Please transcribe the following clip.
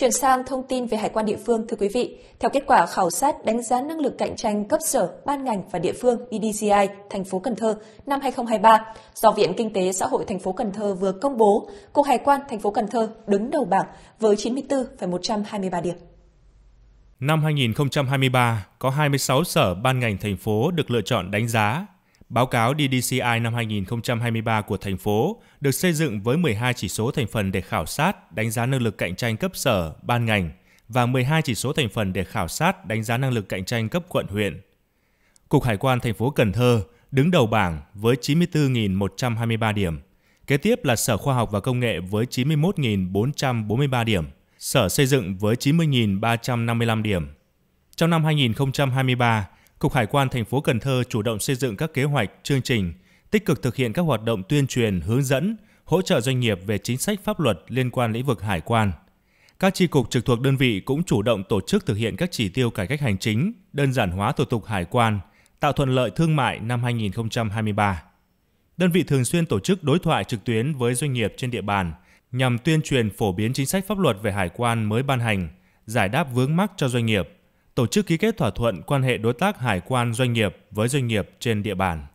Chuyển sang thông tin về hải quan địa phương, thưa quý vị. Theo kết quả khảo sát đánh giá năng lực cạnh tranh cấp sở, ban ngành và địa phương BDCI thành phố Cần Thơ năm 2023 do Viện Kinh tế Xã hội thành phố Cần Thơ vừa công bố, Cục Hải quan thành phố Cần Thơ đứng đầu bảng với 94,123 điểm. Năm 2023, có 26 sở ban ngành thành phố được lựa chọn đánh giá Báo cáo DDCI năm 2023 của thành phố được xây dựng với 12 chỉ số thành phần để khảo sát, đánh giá năng lực cạnh tranh cấp sở, ban ngành và 12 chỉ số thành phần để khảo sát, đánh giá năng lực cạnh tranh cấp quận huyện. Cục Hải quan thành phố Cần Thơ đứng đầu bảng với 94.123 điểm. Kế tiếp là Sở Khoa học và Công nghệ với 91.443 điểm, Sở Xây dựng với 90.355 điểm. Trong năm 2023, Cục Hải quan thành phố Cần Thơ chủ động xây dựng các kế hoạch, chương trình, tích cực thực hiện các hoạt động tuyên truyền, hướng dẫn, hỗ trợ doanh nghiệp về chính sách pháp luật liên quan lĩnh vực hải quan. Các chi cục trực thuộc đơn vị cũng chủ động tổ chức thực hiện các chỉ tiêu cải cách hành chính, đơn giản hóa thủ tục hải quan, tạo thuận lợi thương mại năm 2023. Đơn vị thường xuyên tổ chức đối thoại trực tuyến với doanh nghiệp trên địa bàn nhằm tuyên truyền phổ biến chính sách pháp luật về hải quan mới ban hành, giải đáp vướng mắc cho doanh nghiệp – tổ chức ký kết thỏa thuận quan hệ đối tác hải quan doanh nghiệp với doanh nghiệp trên địa bàn.